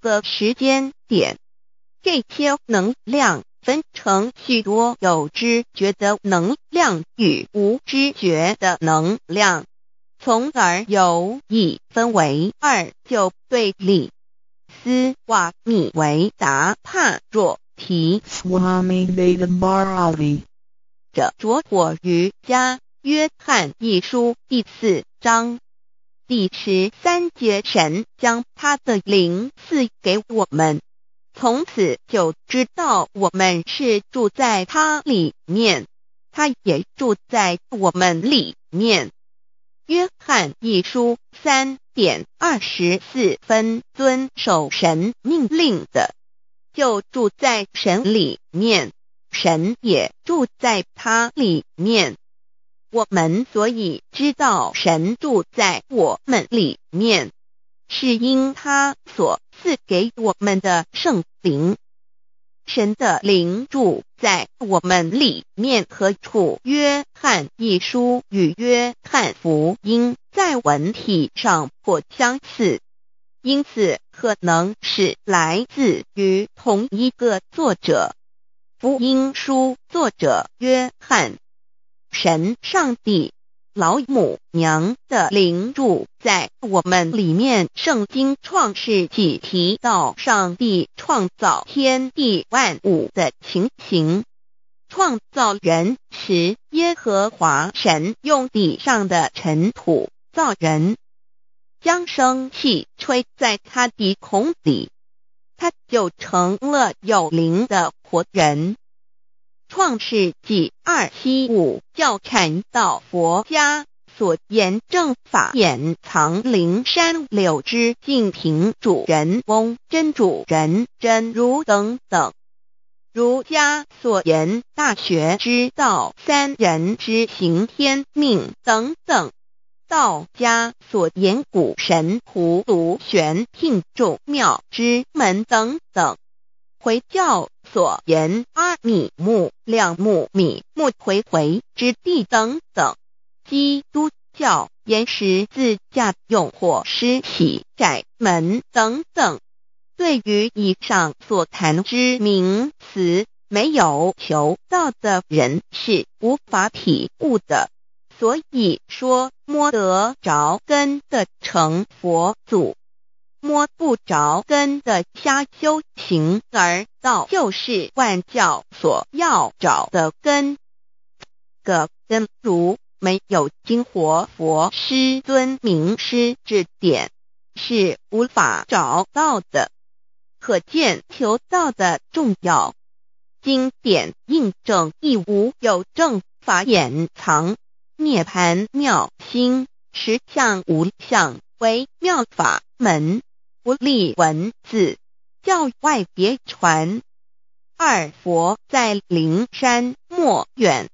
的时间点，这些能量分成许多有知觉的能量与无知觉的能量，从而由一分为二，就对立。斯瓦米维达帕若提 （Swami v e k a n a n d a 着火瑜伽》，约翰一书第四章。第十三节，神将他的灵赐给我们，从此就知道我们是住在他里面，他也住在我们里面。约翰一书三点二十四分，遵守神命令的，就住在神里面，神也住在他里面。我们所以知道神住在我们里面，是因他所赐给我们的圣灵。神的灵住在我们里面，和处约翰一书与约翰福音在文体上颇相似，因此可能是来自于同一个作者。福音书作者约翰。神上帝老母娘的灵住在我们里面。圣经创世纪提到上帝创造天地万物的情形，创造人时，耶和华神用地上的尘土造人，将生气吹在他的孔里，他就成了有灵的活人。《创世纪》二七五教阐道，佛家所言正法眼藏，灵山柳枝，净瓶主人翁，真主人真如等等；儒家所言《大学》之道，三人之行，天命等等；道家所言古神、葫芦、玄聘众庙之门等等；回教所言。米木两木米木回回之地等等，基督教岩石自驾用火尸体窄门等等。对于以上所谈之名词，没有求道的人是无法体悟的。所以说，摸得着根的成佛祖，摸。不着根的瞎修行而道，就是万教所要找的根。个根如没有经活佛师尊名师指点，是无法找到的。可见求道的重要。经典印证亦无有正法掩藏，涅盘妙心，实相无相为妙法门。不立文字，教外别传。二佛在灵山，莫远。